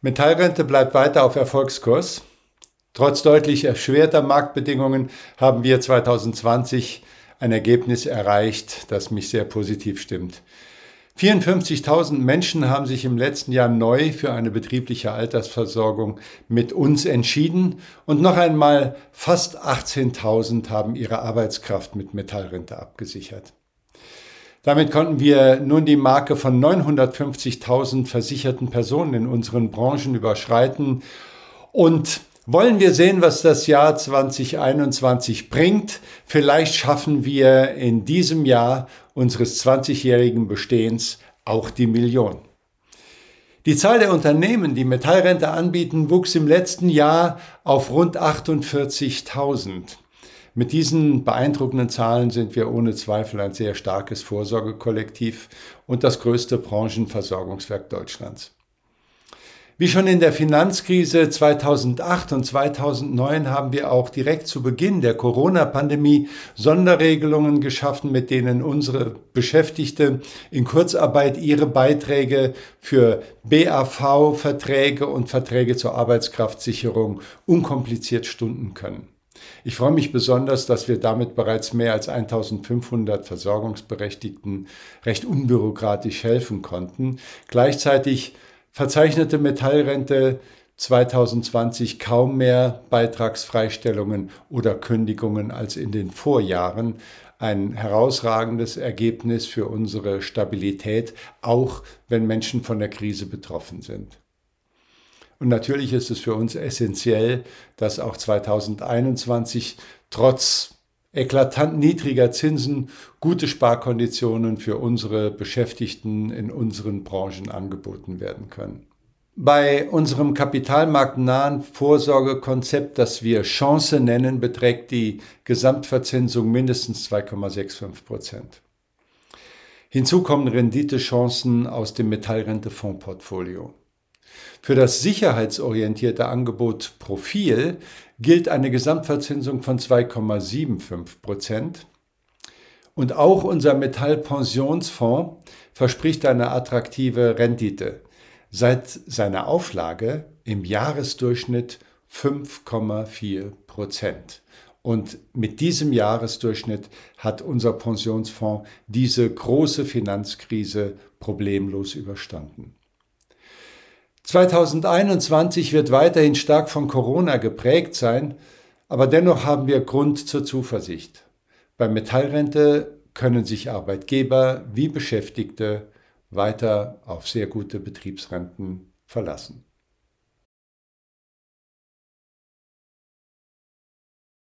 Metallrente bleibt weiter auf Erfolgskurs. Trotz deutlich erschwerter Marktbedingungen haben wir 2020 ein Ergebnis erreicht, das mich sehr positiv stimmt. 54.000 Menschen haben sich im letzten Jahr neu für eine betriebliche Altersversorgung mit uns entschieden und noch einmal fast 18.000 haben ihre Arbeitskraft mit Metallrente abgesichert. Damit konnten wir nun die Marke von 950.000 versicherten Personen in unseren Branchen überschreiten. Und wollen wir sehen, was das Jahr 2021 bringt. Vielleicht schaffen wir in diesem Jahr unseres 20-jährigen Bestehens auch die Million. Die Zahl der Unternehmen, die Metallrente anbieten, wuchs im letzten Jahr auf rund 48.000. Mit diesen beeindruckenden Zahlen sind wir ohne Zweifel ein sehr starkes Vorsorgekollektiv und das größte Branchenversorgungswerk Deutschlands. Wie schon in der Finanzkrise 2008 und 2009 haben wir auch direkt zu Beginn der Corona-Pandemie Sonderregelungen geschaffen, mit denen unsere Beschäftigte in Kurzarbeit ihre Beiträge für BAV-Verträge und Verträge zur Arbeitskraftsicherung unkompliziert stunden können. Ich freue mich besonders, dass wir damit bereits mehr als 1500 Versorgungsberechtigten recht unbürokratisch helfen konnten. Gleichzeitig verzeichnete Metallrente 2020 kaum mehr Beitragsfreistellungen oder Kündigungen als in den Vorjahren. Ein herausragendes Ergebnis für unsere Stabilität, auch wenn Menschen von der Krise betroffen sind. Und natürlich ist es für uns essentiell, dass auch 2021 trotz eklatant niedriger Zinsen gute Sparkonditionen für unsere Beschäftigten in unseren Branchen angeboten werden können. Bei unserem kapitalmarktnahen Vorsorgekonzept, das wir Chance nennen, beträgt die Gesamtverzinsung mindestens 2,65 Prozent. Hinzu kommen Renditechancen aus dem Metallrentefondsportfolio. portfolio für das sicherheitsorientierte Angebot Profil gilt eine Gesamtverzinsung von 2,75 Prozent. Und auch unser Metallpensionsfonds verspricht eine attraktive Rendite. Seit seiner Auflage im Jahresdurchschnitt 5,4 Prozent. Und mit diesem Jahresdurchschnitt hat unser Pensionsfonds diese große Finanzkrise problemlos überstanden. 2021 wird weiterhin stark von Corona geprägt sein, aber dennoch haben wir Grund zur Zuversicht. Bei Metallrente können sich Arbeitgeber wie Beschäftigte weiter auf sehr gute Betriebsrenten verlassen.